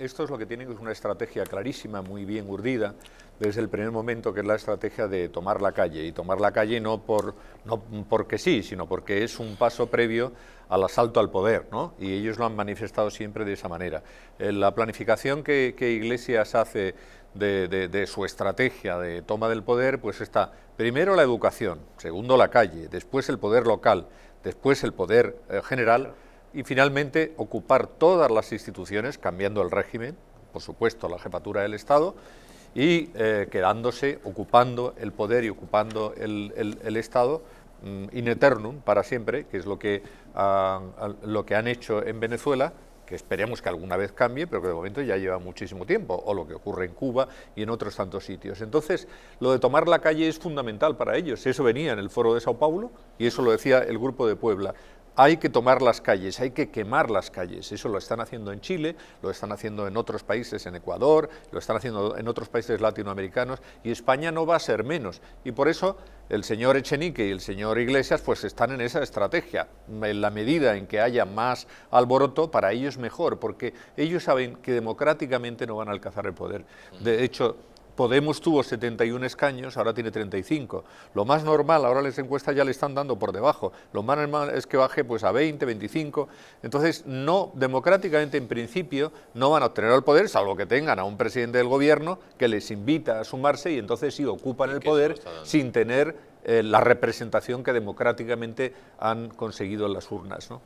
esto es lo que tienen, es una estrategia clarísima, muy bien urdida, desde el primer momento, que es la estrategia de tomar la calle. Y tomar la calle no, por, no porque sí, sino porque es un paso previo al asalto al poder, ¿no? Y ellos lo han manifestado siempre de esa manera. Eh, la planificación que, Iglesias hace de, su estrategia de toma del poder, pues está primero la educación, segundo la calle, después el poder local, después el poder eh, general y finalmente ocupar todas las instituciones, cambiando el régimen, por supuesto la jefatura del Estado, y eh, quedándose, ocupando el poder y ocupando el, Estado mm, in eternum, para siempre, que es lo que, lo que han hecho en Venezuela, que esperemos que alguna vez cambie, pero que de momento ya lleva muchísimo tiempo, o lo que ocurre en Cuba y en otros tantos sitios. Entonces, lo de tomar la calle es fundamental para ellos, eso venía en el foro de Sao Paulo, y eso lo decía el Grupo de Puebla, hay que tomar las calles, hay que quemar las calles. Eso lo están haciendo en Chile, lo están haciendo en otros países, en Ecuador, lo están haciendo en otros países latinoamericanos y España no va a ser menos. Y por eso el señor Echenique y el señor Iglesias pues están en esa estrategia. En la medida en que haya más alboroto, para ellos mejor, porque ellos saben que democráticamente no van a alcanzar el poder. De hecho, Podemos tuvo 71 escaños, ahora tiene 35. Lo más normal, ahora las encuestas ya le están dando por debajo. Lo más normal es que baje pues a 20, 25. Entonces, no, democráticamente en principio no van a obtener el poder, salvo que tengan a un presidente del gobierno que les invita a sumarse y entonces sí ocupan el poder sin tener eh, la representación que democráticamente han conseguido en las urnas. ¿no?